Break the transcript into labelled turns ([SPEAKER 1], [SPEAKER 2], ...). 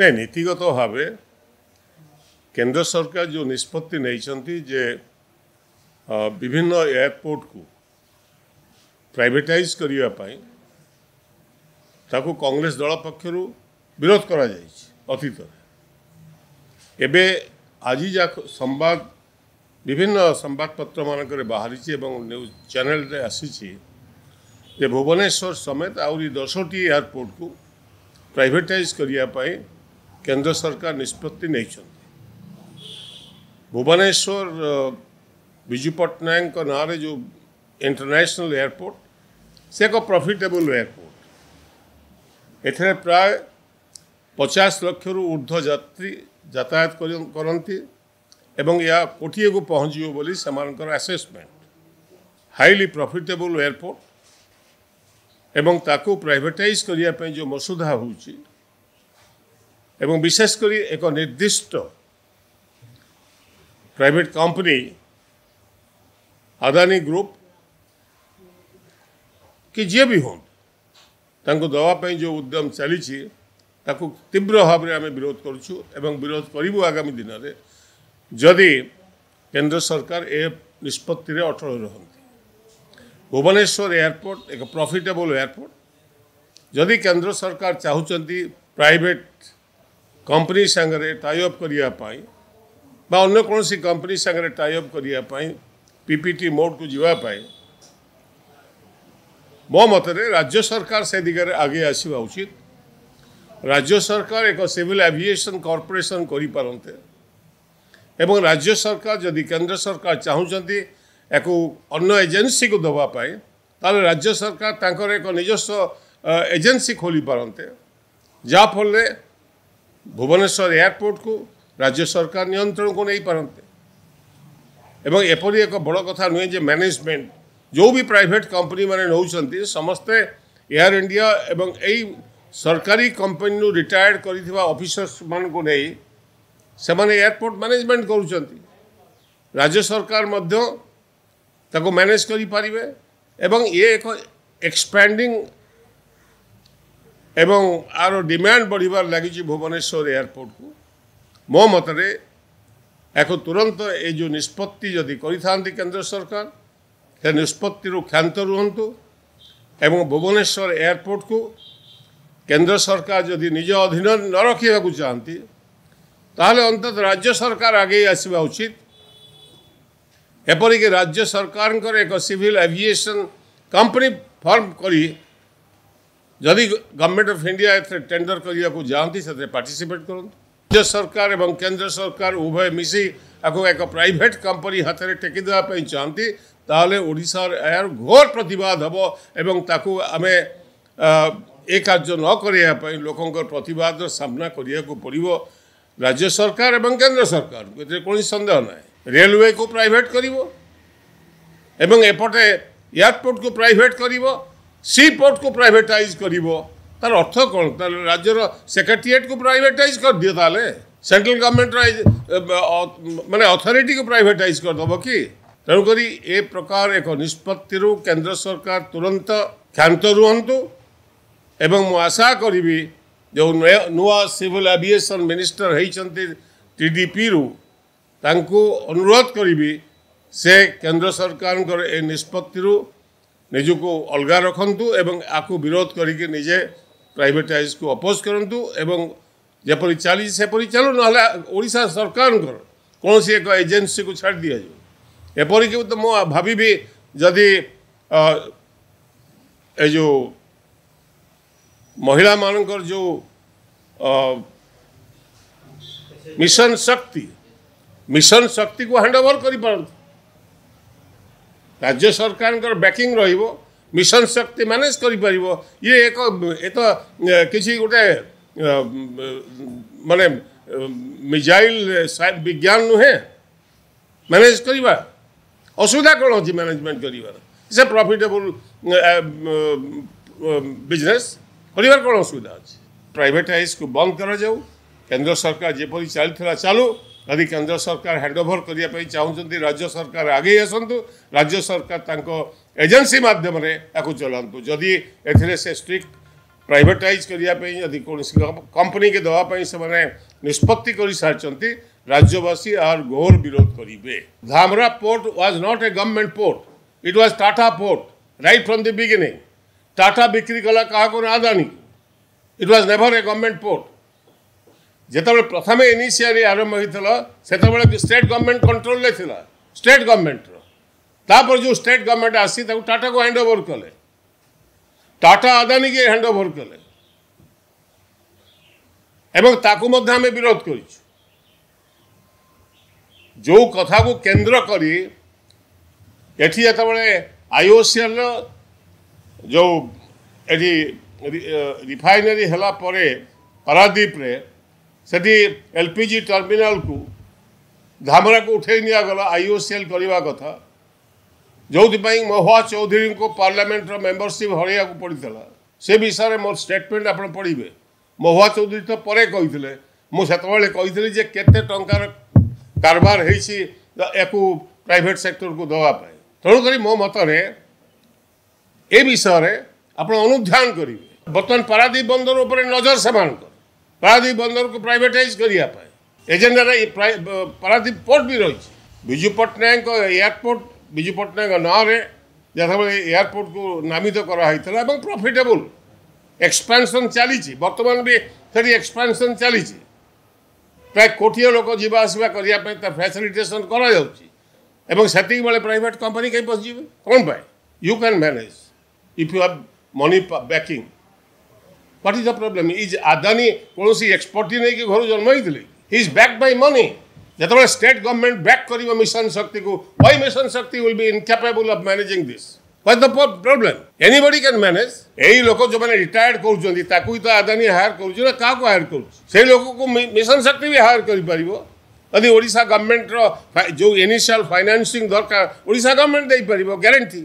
[SPEAKER 1] ନାଇଁ ନୀତିଗତ ଭାବେ କେନ୍ଦ୍ର ସରକାର ଯେଉଁ ନିଷ୍ପତ୍ତି ନେଇଛନ୍ତି ଯେ ବିଭିନ୍ନ ଏୟାରପୋର୍ଟକୁ ପ୍ରାଇଭେଟାଇଜ୍ କରିବା ପାଇଁ ତାକୁ କଂଗ୍ରେସ ଦଳ ପକ୍ଷରୁ ବିରୋଧ କରାଯାଇଛି ଅତୀତରେ ଏବେ ଆଜି ଯାକ ସମ୍ବାଦ ବିଭିନ୍ନ ସମ୍ବାଦପତ୍ରମାନଙ୍କରେ ବାହାରିଛି ଏବଂ ନ୍ୟୁଜ୍ ଚ୍ୟାନେଲରେ ଆସିଛି ଯେ ଭୁବନେଶ୍ୱର ସମେତ ଆହୁରି ଦଶଟି ଏୟାରପୋର୍ଟକୁ ପ୍ରାଇଭେଟାଇଜ୍ କରିବା ପାଇଁ কেন্দ্র সরকার নিস্পত্তি নেহিছন্ত। ভুবনেশ্বর বিজু পাটনাং কা নারে যো ইন্টারন্যাশনাল এয়ারপোর্ট সেক অ প্রফিটেবল এয়ারপোর্ট। এঠে প্রায় 50 লক্ষৰ উৰ্ধ যাত্রী যাতায়াত কৰନ୍ତି আৰু ইয়া কোটিয়কৈ পহঞ্জি অবলি সামানৰ এসেসমেন্ট হাইলি প্রফিটেবল এয়ারপোর্ট। আৰু তাকো প্রাইভেটাইজ কৰি আপে যো মসুধা হৈছে এবং বিশেষ କରି ଏକ ନିର୍ଦ୍ଦିଷ୍ଟ ପ୍ରାଇଭେଟ୍ କମ୍ପାନୀ ଆଦାନୀ ଗ୍ରୁପ୍ କି ଯିଏ ବି ହୁଅନ୍ତୁ ତାଙ୍କୁ ଦେବା ପାଇଁ ଯେଉଁ ଉଦ୍ୟମ ଚାଲିଛି ତାକୁ ତୀବ୍ର ଭାବରେ ଆମେ ବିରୋଧ କରୁଛୁ ଏବଂ ବିରୋଧ କରିବୁ ଆଗାମୀ ଦିନରେ ଯଦି କେନ୍ଦ୍ର ସରକାର ଏ ନିଷ୍ପତ୍ତିରେ ଅଟଳ ରହନ୍ତି ଭୁବନେଶ୍ୱର ଏୟାରପୋର୍ଟ ଏକ ପ୍ରଫିଟେବଲ୍ ଏୟାରପୋର୍ଟ ଯଦି କେନ୍ଦ୍ର ସରକାର ଚାହୁଁଛନ୍ତି ପ୍ରାଇଭେଟ୍ କମ୍ପାନୀ ସାଙ୍ଗରେ ଟାଇଅପ୍ କରିବା ପାଇଁ ବା ଅନ୍ୟ କୌଣସି କମ୍ପାନୀ ସାଙ୍ଗରେ ଟାଇଅପ୍ କରିବା ପାଇଁ ପିପିଟି ମୋଡ଼କୁ ଯିବା ପାଇଁ ମୋ ମତରେ ରାଜ୍ୟ ସରକାର ସେ ଦିଗରେ ଆଗେଇ ଆସିବା ଉଚିତ ରାଜ୍ୟ ସରକାର ଏକ ସିଭିଲ୍ ଆଭିଏସନ୍ କର୍ପୋରେସନ୍ କରିପାରନ୍ତେ ଏବଂ ରାଜ୍ୟ ସରକାର ଯଦି କେନ୍ଦ୍ର ସରକାର ଚାହୁଁଛନ୍ତି ୟାକୁ ଅନ୍ୟ ଏଜେନ୍ସିକୁ ଦେବା ପାଇଁ ତାହେଲେ ରାଜ୍ୟ ସରକାର ତାଙ୍କର ଏକ ନିଜସ୍ୱ ଏଜେନ୍ସି ଖୋଲିପାରନ୍ତେ ଯାହାଫଳରେ ଭୁବନେଶ୍ୱର ଏୟାରପୋର୍ଟକୁ ରାଜ୍ୟ ସରକାର ନିୟନ୍ତ୍ରଣକୁ ନେଇପାରନ୍ତେ ଏବଂ ଏପରି ଏକ ବଡ଼ କଥା ନୁହେଁ ଯେ ମ୍ୟାନେଜମେଣ୍ଟ ଯେଉଁ ବି ପ୍ରାଇଭେଟ୍ କମ୍ପାନୀମାନେ ନେଉଛନ୍ତି ସମସ୍ତେ ଏୟାର ଇଣ୍ଡିଆ ଏବଂ ଏଇ ସରକାରୀ କମ୍ପାନୀରୁ ରିଟାୟାର୍ଡ଼ କରିଥିବା ଅଫିସର୍ସମାନଙ୍କୁ ନେଇ ସେମାନେ ଏୟାରପୋର୍ଟ ମ୍ୟାନେଜମେଣ୍ଟ କରୁଛନ୍ତି ରାଜ୍ୟ ସରକାର ମଧ୍ୟ ତାକୁ ମ୍ୟାନେଜ୍ କରିପାରିବେ ଏବଂ ଇଏ ଏକ ଏକ୍ସପ୍ୟାଣ୍ଡିଂ ଏବଂ ଆର ଡିମାଣ୍ଡ ବଢ଼ିବାରେ ଲାଗିଛି ଭୁବନେଶ୍ୱର ଏୟାରପୋର୍ଟକୁ ମୋ ମତରେ ଏହାକୁ ତୁରନ୍ତ ଏ ଯେଉଁ ନିଷ୍ପତ୍ତି ଯଦି କରିଥାନ୍ତି କେନ୍ଦ୍ର ସରକାର ସେ ନିଷ୍ପତ୍ତିରୁ କ୍ଷାନ୍ତ ରୁହନ୍ତୁ ଏବଂ ଭୁବନେଶ୍ୱର ଏୟାରପୋର୍ଟକୁ କେନ୍ଦ୍ର ସରକାର ଯଦି ନିଜ ଅଧୀନରେ ନ ରଖିବାକୁ ଚାହାନ୍ତି ତାହେଲେ ଅନ୍ତତଃ ରାଜ୍ୟ ସରକାର ଆଗେଇ ଆସିବା ଉଚିତ ଏପରିକି ରାଜ୍ୟ ସରକାରଙ୍କର ଏକ ସିଭିଲ୍ ଆଭିଏସନ୍ କମ୍ପାନୀ ଫର୍ମ କରି जदि government of India a tender करवाक जाती से तो पार्टीसीपेट कर राज्य सरकार एवं केंद्र सरकार उभय मिसी आपको एक प्राइट कंपनी हाथ में टेकदेप चाहती ताल ओडार यार घोर प्रतिवाद हम एवं ताकू आम ए कार्य नक लोकों प्रतवाद सामना करने को पड़ो राज्य सरकार एवं केंद्र सरकार कौन सन्देह ना रेलवे को प्राइट करपटे एयरपोर्ट को प्राइट कर सी पोर्ट को प्राइटाइज कर तार अर्थ कौन तार राज्यर को प्राइटाइज कर दियो ताले सेंट्रल गवर्नमेंट मान अथॉरिटी को कर करदेव कि तेणुक ए प्रकार एक निष्पत्ति केन्द्र सरकार तुरंत क्षांत रुहतु एवं मुशा करी जो नुआ सिविल एविएशन मिनिस्टर होती टीडीपी रु अनुरोध करी से केन्द्र सरकार निष्पत्ति ନିଜକୁ ଅଲଗା ରଖନ୍ତୁ ଏବଂ ଆକୁ ବିରୋଧ କରିକି ନିଜେ ପ୍ରାଇଭେଟାଇଜକୁ ଅପୋଜ୍ କରନ୍ତୁ ଏବଂ ଯେପରି ଚାଲିଛି ସେପରି ଚାଲୁ ନହେଲେ ଓଡ଼ିଶା ସରକାରଙ୍କର କୌଣସି ଏକ ଏଜେନ୍ସିକୁ ଛାଡ଼ି ଦିଆଯିବ ଏପରିକି ତ ମୁଁ ଭାବିବି ଯଦି ଏ ଯେଉଁ ମହିଳାମାନଙ୍କର ଯେଉଁ ମିଶନ ଶକ୍ତି ମିଶନ ଶକ୍ତିକୁ ହ୍ୟାଣ୍ଡଓଭର କରିପାରନ୍ତି ରାଜ୍ୟ ସରକାରଙ୍କର ବ୍ୟାକିଂ ରହିବ ମିଶନ ଶକ୍ତି ମ୍ୟାନେଜ୍ କରିପାରିବ ଇଏ ଏକ ଏ ତ କିଛି ଗୋଟେ ମାନେ ମିଜାଇଲ ବିଜ୍ଞାନ ନୁହେଁ ମ୍ୟାନେଜ୍ କରିବା ଅସୁବିଧା କ'ଣ ହେଉଛି ମ୍ୟାନେଜମେଣ୍ଟ କରିବାର ସେ ପ୍ରଫିଟେବୁଲ୍ ବିଜନେସ୍ କରିବାର କ'ଣ ଅସୁବିଧା ଅଛି ପ୍ରାଇଭେଟାଇଜ୍କୁ ବନ୍ଦ କରାଯାଉ କେନ୍ଦ୍ର ସରକାର ଯେପରି ଚାଲିଥିଲା ଚାଲୁ यदि केन्द्र सरकार हैंडओवर करने चाहते राज्य सरकार आगे आसतु राज्य सरकार एजेन्सी मध्यम या चलातु जदि ए स्ट्रिक्ट प्राइटाइज करने यदि कौन कंपनी के दवापी से निष्पत्ति सारी राज्यवासी आर घोर विरोध करेंगे Dhamra port was not a government port it was Tata port right from the beginning Tata बिक्री कला क्या को ना दानी it was never a government port যেতবে প্রথমে ইনিসিয়ারি আরম্ভ হয়েছিল সেতবে স্টেট গভর্নমেন্ট কন্ট্রোলে লা স্টেট গভর্নমেন্টর তাপরে যে স্টেট গভর্নমেন্ট আসি তাকে টাটাকে হ্যান্ড ওভর কলে টাটা আদানিকে হ্যান্ড ওভর কলে এবং তাকে মধ্যে আমি বিরোধ করছি যে কথা কেন্দ্র করে এটি যেতবে আইওসিএল যে এটি রিফাইনারি হলা পরে পারাদ্বীপরে ସେଠି ଏଲ୍ ପି ଜି ଟର୍ମିନାଲ୍କୁ ଧାମରାକୁ ଉଠାଇ ନିଆଗଲା ଆଇ ଓ ସି ଏଲ୍ କରିବା କଥା ଯେଉଁଥିପାଇଁ ମହୁଆ ଚୌଧୁରୀଙ୍କୁ ପାର୍ଲାମେଣ୍ଟର ମେମ୍ବରସିପ୍ ହରାଇବାକୁ ପଡ଼ିଥିଲା ସେ ବିଷୟରେ ମୋର ଷ୍ଟେଟମେଣ୍ଟ ଆପଣ ପଢ଼ିବେ ମହୁଆ ଚୌଧୁରୀ ତ ପରେ କହିଥିଲେ ମୁଁ ସେତେବେଳେ କହିଥିଲି ଯେ କେତେ ଟଙ୍କାର କାରବାର ହେଇଛି ୟାକୁ ପ୍ରାଇଭେଟ୍ ସେକ୍ଟରକୁ ଦେବା ପାଇଁ ତେଣୁକରି ମୋ ମତରେ ଏ ବିଷୟରେ ଆପଣ ଅନୁଧ୍ୟାନ କରିବେ ବର୍ତ୍ତମାନ ପାରାଦ୍ୱୀପ ବନ୍ଦର ଉପରେ ନଜର ସେମାନଙ୍କ ପାରାଦ୍ୱୀପ ବନ୍ଦରକୁ ପ୍ରାଇଭେଟାଇଜ୍ କରିବା ପାଇଁ ଏଜେଣ୍ଡାରେ ପାରାଦ୍ୱୀପ ପୋର୍ଟ ବି ରହିଛି ବିଜୁ ପଟ୍ଟନାୟକଙ୍କ ଏୟାରପୋର୍ଟ ବିଜୁ ପଟ୍ଟନାୟକଙ୍କ ନାଁରେ ଯେତେବେଳେ ଏୟାରପୋର୍ଟକୁ ନାମିତ କରାହୋଇଥିଲା ଏବଂ ପ୍ରଫିଟେବୁଲ୍ ଏକ୍ସପାନ୍ସନ୍ ଚାଲିଛି ବର୍ତ୍ତମାନ ବି ସେଠି ଏକ୍ସପାନ୍ସନ୍ ଚାଲିଛି ପ୍ରାୟ କୋଟିଏ ଲୋକ ଯିବା ଆସିବା କରିବା ପାଇଁ ତା ଫ୍ୟାସିଲିଟେସନ୍ କରାଯାଉଛି ଏବଂ ସେତିକି ବେଳେ ପ୍ରାଇଭେଟ୍ କମ୍ପାନୀ କାହିଁ ପଶିଯିବେ କ'ଣ ପାଇଁ you can manage if you have money backing What is the problem? Is Adani କୌଣସି ଏକ୍ସପୋର୍ଟ ନେଇକି ଘରୁ ଜନ୍ମ ହେଇଥିଲେ he is back by money ଯେତେବେଳେ ଷ୍ଟେଟ୍ ଗଭର୍ଣ୍ଣମେଣ୍ଟ ବ୍ୟାକ୍ କରିବ ମିଶନ ଶକ୍ତିକୁ why mission Shakti will be incapable of managing this What's the problem? Anybody can manage. ଏଇ ଲୋକ ଯେଉଁମାନେ ରିଟାୟାର୍ଡ କରୁଛନ୍ତି ତାକୁ ହିଁ ତ ଆଦାନୀ ହାୟାର କରୁଛି ନା କାହାକୁ ହାୟାର କରୁଛି ସେଇ ଲୋକକୁ ମିଶନ ଶକ୍ତି ବି ହାୟାର କରିପାରିବ ଯଦି ଓଡ଼ିଶା ଗଭର୍ଣ୍ଣମେଣ୍ଟର ଯେଉଁ ଇନିସିଆଲ୍ ଫାଇନାନ୍ସିଂ ଦରକାର ଓଡ଼ିଶା ଗଭର୍ଣ୍ଣମେଣ୍ଟ ଦେଇପାରିବ ଗ୍ୟାରେଣ୍ଟି